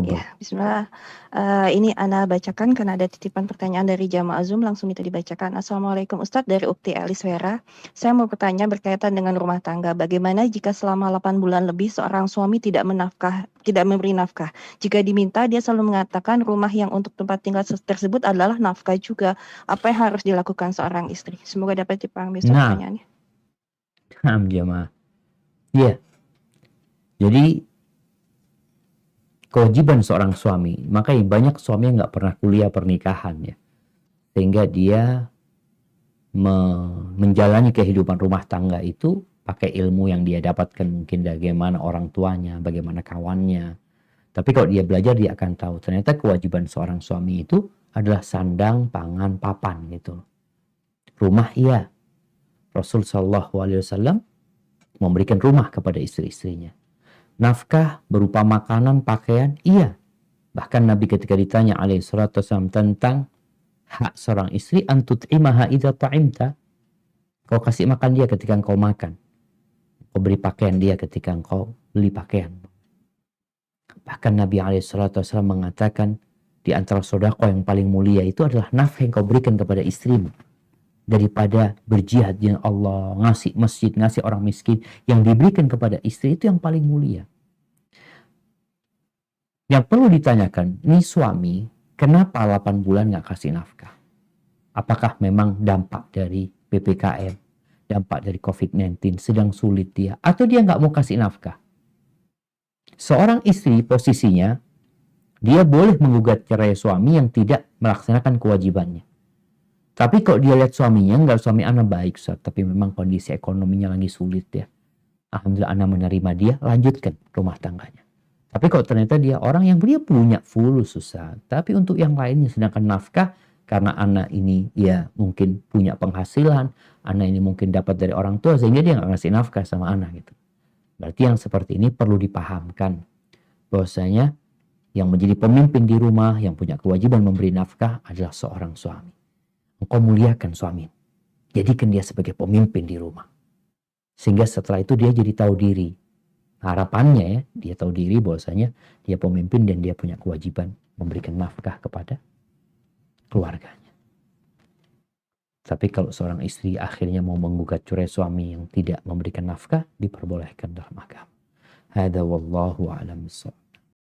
Ya, bismillah. Uh, ini Ana bacakan karena ada titipan pertanyaan dari jamaah Zoom langsung minta dibacakan. Assalamualaikum Ustadz dari Ukti Eliswera. Saya mau bertanya berkaitan dengan rumah tangga. Bagaimana jika selama 8 bulan lebih seorang suami tidak menafkah, tidak memberi nafkah? Jika diminta, dia selalu mengatakan rumah yang untuk tempat tinggal tersebut adalah nafkah juga. Apa yang harus dilakukan seorang istri? Semoga dapat dipahami nah. pertanyaannya. Nah, jamaah. Iya. Yeah. Jadi kewajiban seorang suami. Makanya banyak suami yang nggak pernah kuliah pernikahan ya. Sehingga dia me menjalani kehidupan rumah tangga itu pakai ilmu yang dia dapatkan mungkin bagaimana orang tuanya, bagaimana kawannya. Tapi kalau dia belajar dia akan tahu ternyata kewajiban seorang suami itu adalah sandang, pangan, papan gitu. Rumah iya. Rasul Shallallahu Alaihi Wasallam memberikan rumah kepada istri-istrinya. Nafkah berupa makanan, pakaian, iya. Bahkan Nabi ketika ditanya alaihissalam tentang hak seorang istri, imaha idha ta'imta. Kau kasih makan dia ketika engkau makan. Kau beri pakaian dia ketika engkau beli pakaian. Bahkan Nabi alaihissalam mengatakan, di antara sodako yang paling mulia itu adalah nafkah yang kau berikan kepada istrimu daripada berjihad dengan Allah ngasih masjid ngasih orang miskin yang diberikan kepada istri itu yang paling mulia yang perlu ditanyakan, ini suami kenapa 8 bulan nggak kasih nafkah? Apakah memang dampak dari PPKM, dampak dari COVID-19 sedang sulit dia? Atau dia nggak mau kasih nafkah? Seorang istri posisinya, dia boleh menggugat cerai suami yang tidak melaksanakan kewajibannya. Tapi kok dia lihat suaminya, nggak suami anak baik, Tapi memang kondisi ekonominya lagi sulit ya. Alhamdulillah anak menerima dia, lanjutkan rumah tangganya. Tapi kalau ternyata dia orang yang dia punya full susah. Tapi untuk yang lainnya sedangkan nafkah karena anak ini ya mungkin punya penghasilan, anak ini mungkin dapat dari orang tua sehingga dia nggak ngasih nafkah sama anak gitu. Berarti yang seperti ini perlu dipahamkan bahwasanya yang menjadi pemimpin di rumah yang punya kewajiban memberi nafkah adalah seorang suami. Engkau muliakan suami. Jadikan dia sebagai pemimpin di rumah. Sehingga setelah itu dia jadi tahu diri harapannya ya dia tahu diri bahwasanya dia pemimpin dan dia punya kewajiban memberikan nafkah kepada keluarganya. Tapi kalau seorang istri akhirnya mau menggugat cerai suami yang tidak memberikan nafkah diperbolehkan dalam agama. Hada wallahu alam